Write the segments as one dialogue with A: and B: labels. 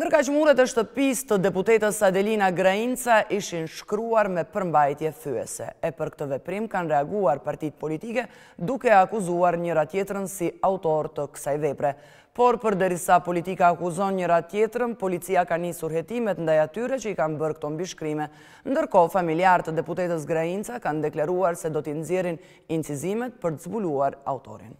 A: Nërka që muret e shtëpis të deputetës Adelina Grainca ishin shkruar me përmbajtje thyese, e për këtë veprim kanë reaguar partit politike duke akuzuar njëra tjetërën si autor të kësaj vepre. Por për dërisa politika akuzon njëra tjetërën, policia ka një surhetimet ndaj atyre që i kanë bërë këto mbishkrime. Ndërko, familjarë të deputetës Grainca kanë dekleruar se do t'inzirin incizimet për të zbuluar autorin.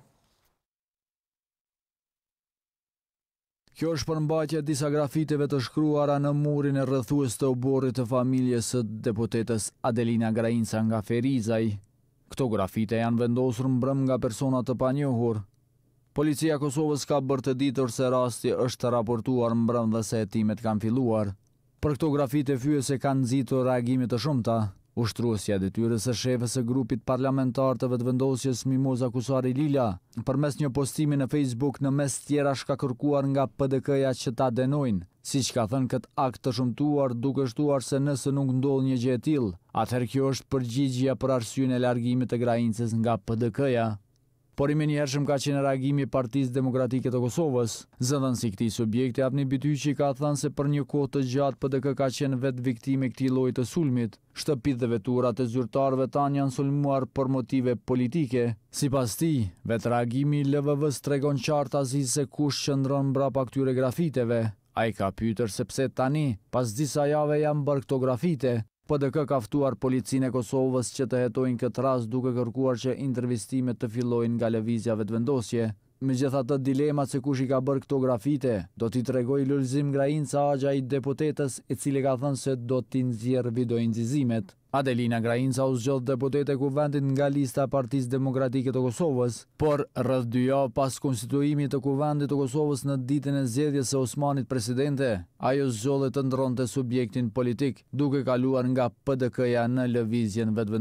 A: Kjo është përmbajtja
B: disa grafiteve të shkruara në murin e rrëthues të oborit të familjes së deputetës Adelina Grainca nga Ferizaj. Këto grafite janë vendosur në brëm nga personat të panjohur. Policia Kosovës ka bërë të ditur se rasti është raportuar në brëm dhe se etimet kanë filuar. Për këto grafite fyë se kanë zito reagimit të shumëta. Ushtruesja e detyrës së shefës së grupit parlamentar të vetëvendosjes Mimoza Kusari Lila, përmes një postimi në Facebook në mes tjera shka kërkuar nga PDK-ja që ta denojnë, si që ka thënë këtë akt të shumtuar duke shtuar se nëse nuk ndodhë një gjetil, atëherë kjo është përgjigjia për arsyn e largimit të grajinces nga PDK-ja por i me njerëshëm ka qenë reagimi partizë demokratike të Kosovës. Zëndën si këti subjekti, e apni bity që i ka thënë se për një kohë të gjatë për kë ka qenë vetë viktime këti lojtë të sulmit. Shtëpit dhe veturat e zyrtarve tanë janë sulmuar për motive politike. Si pas ti, vetë reagimi LVV-s tregon qartë azi se kush qëndron mbra pa këtyre grafiteve. A i ka pyter sepse tani, pas disa jave janë bërë këto grafite. PDK kaftuar policinë e Kosovës që të hetojnë këtë rast duke kërkuar që intervistimet të fillojnë nga lëvizja vetëvendosje Me gjitha të dilemat se kush i ka bërë këto grafite, do t'i tregoj lullzim grajin sa agja i deputetës e cili ka thënë se do t'i nëzjerë video nëzizimet. Adelina Grajinsa u zgjodh deputete kuvendit nga lista Partisë Demokratike të Kosovës, por rreth 2 jo pas konstituimit të kuvendit të Kosovës në ditën e zgjedhjes së Osmanit presidente, ajo zgjodhet të ndronte subjektin politik, duke kaluar nga PDK-ja në lëvizjen vetë.